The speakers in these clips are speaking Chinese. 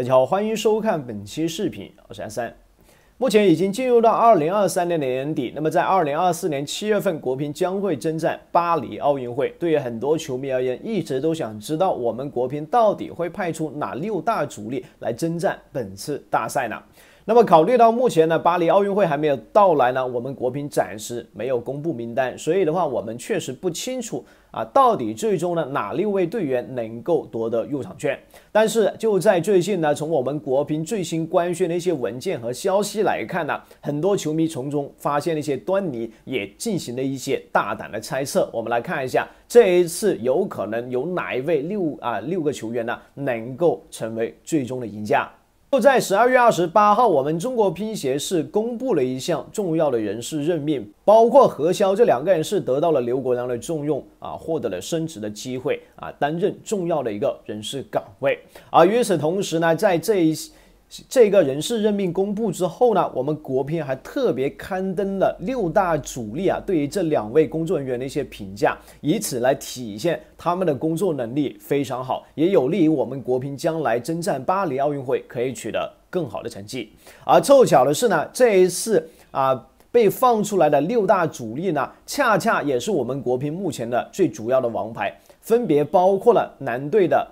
大家好，欢迎收看本期视频，我是阿三。目前已经进入到二零二三年的年底，那么在二零二四年七月份，国乒将会征战巴黎奥运会。对于很多球迷而言，一直都想知道我们国乒到底会派出哪六大主力来征战本次大赛呢？那么考虑到目前呢，巴黎奥运会还没有到来呢，我们国乒暂时没有公布名单，所以的话，我们确实不清楚啊，到底最终呢哪六位队员能够夺得入场券。但是就在最近呢，从我们国乒最新官宣的一些文件和消息来看呢，很多球迷从中发现了一些端倪，也进行了一些大胆的猜测。我们来看一下，这一次有可能有哪一位六啊六个球员呢，能够成为最终的赢家？就在十二月二十八号，我们中国乒协是公布了一项重要的人事任命，包括何潇这两个人是得到了刘国梁的重用啊，获得了升职的机会啊，担任重要的一个人事岗位。啊。与此同时呢，在这一，这个人事任命公布之后呢，我们国乒还特别刊登了六大主力啊对于这两位工作人员的一些评价，以此来体现他们的工作能力非常好，也有利于我们国乒将来征战巴黎奥运会可以取得更好的成绩。而凑巧的是呢，这一次啊被放出来的六大主力呢，恰恰也是我们国乒目前的最主要的王牌，分别包括了男队的。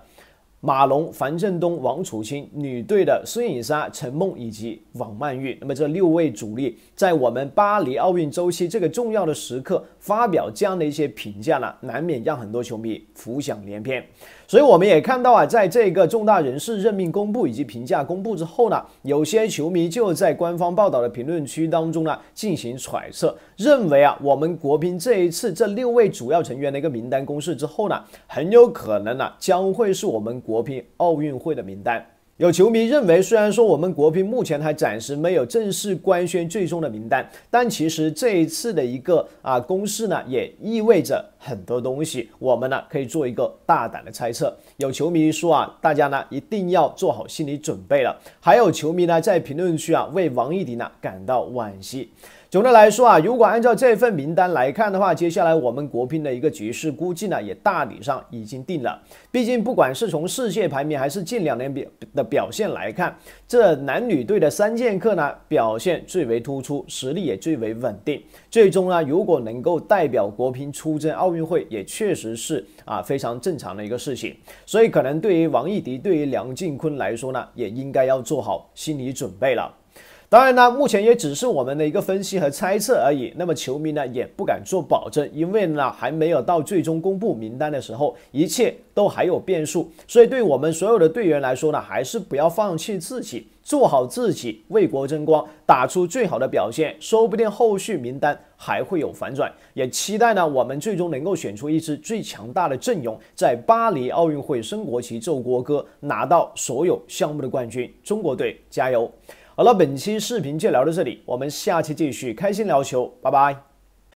马龙、樊振东、王楚钦、女队的孙颖莎、陈梦以及王曼玉，那么这六位主力在我们巴黎奥运周期这个重要的时刻发表这样的一些评价呢，难免让很多球迷浮想联翩。所以我们也看到啊，在这个重大人事任命公布以及评价公布之后呢，有些球迷就在官方报道的评论区当中呢进行揣测，认为啊，我们国乒这一次这六位主要成员的一个名单公示之后呢，很有可能呢将会是我们。国乒奥运会的名单，有球迷认为，虽然说我们国乒目前还暂时没有正式官宣最终的名单，但其实这一次的一个啊公示呢，也意味着。很多东西，我们呢可以做一个大胆的猜测。有球迷说啊，大家呢一定要做好心理准备了。还有球迷呢在评论区啊为王一迪呢感到惋惜。总的来说啊，如果按照这份名单来看的话，接下来我们国乒的一个局势估计呢也大体上已经定了。毕竟不管是从世界排名还是近两年表的表现来看，这男女队的三剑客呢表现最为突出，实力也最为稳定。最终呢，如果能够代表国乒出征奥。奥运会也确实是啊非常正常的一个事情，所以可能对于王艺迪，对于梁靖昆来说呢，也应该要做好心理准备了。当然呢，目前也只是我们的一个分析和猜测而已。那么球迷呢也不敢做保证，因为呢还没有到最终公布名单的时候，一切都还有变数。所以对我们所有的队员来说呢，还是不要放弃自己，做好自己，为国争光，打出最好的表现。说不定后续名单还会有反转，也期待呢我们最终能够选出一支最强大的阵容，在巴黎奥运会升国旗、奏国歌，拿到所有项目的冠军。中国队加油！好了，本期视频就聊到这里，我们下期继续开心聊球，拜拜。